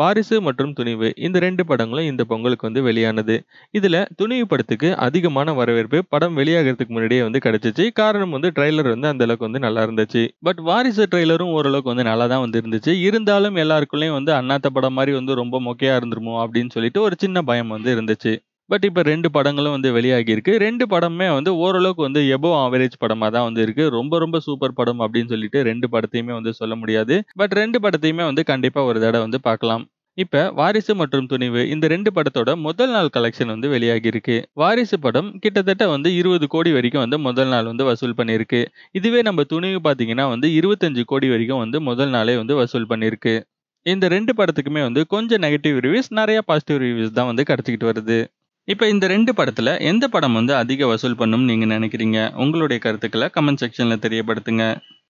வாரிசு மற்றும் துணிவு இந்த ரெண்டு படங்களும் இந்த பொங்கலுக்கு வந்து வெளியானது இதில் துணிவு படத்துக்கு அதிகமான வரவேற்பு படம் வெளியாகிறதுக்கு முன்னாடியே வந்து கிடைச்சிச்சு காரணம் வந்து ட்ரெய்லர் வந்து அந்த அளவுக்கு வந்து நல்லா இருந்துச்சு பட் வாரிசு ட்ரெய்லரும் ஓரளவுக்கு வந்து நல்லா தான் வந்து இருந்துச்சு இருந்தாலும் எல்லாருக்குள்ளேயும் வந்து அண்ணாத்த படம் மாதிரி வந்து ரொம்ப மொக்கையாக இருந்துருமோ அப்படின்னு சொல்லிட்டு ஒரு சின்ன பயம் வந்து இருந்துச்சு பட் இப்போ ரெண்டு படங்களும் வந்து வெளியாகியிருக்கு ரெண்டு படமுமே வந்து ஓரளவுக்கு வந்து எபோ ஆவரேஜ் படமாக தான் வந்து இருக்கு ரொம்ப ரொம்ப சூப்பர் படம் அப்படின்னு சொல்லிட்டு ரெண்டு படத்தையுமே வந்து சொல்ல முடியாது பட் ரெண்டு படத்தையுமே வந்து கண்டிப்பாக ஒரு தடவை வந்து பார்க்கலாம் இப்போ வாரிசு மற்றும் துணிவு இந்த ரெண்டு படத்தோட முதல் நாள் கலெக்ஷன் வந்து வெளியாகியிருக்கு வாரிசு படம் கிட்டத்தட்ட வந்து இருபது கோடி வரைக்கும் வந்து முதல் நாள் வந்து வசூல் பண்ணியிருக்கு இதுவே நம்ம துணிவு பார்த்தீங்கன்னா வந்து இருபத்தஞ்சு கோடி வரைக்கும் வந்து முதல் நாளே வந்து வசூல் பண்ணியிருக்கு இந்த ரெண்டு படத்துக்குமே வந்து கொஞ்சம் நெகட்டிவ் ரிவ்யூஸ் நிறைய பாசிட்டிவ் ரிவ்யூஸ் தான் வந்து கிடச்சிக்கிட்டு வருது இப்போ இந்த ரெண்டு படத்தில் எந்த படம் வந்து அதிக வசூல் பண்ணும் நீங்கள் நினைக்கிறீங்க உங்களுடைய கருத்துக்களை கமெண்ட் செக்ஷனில் தெரியப்படுத்துங்க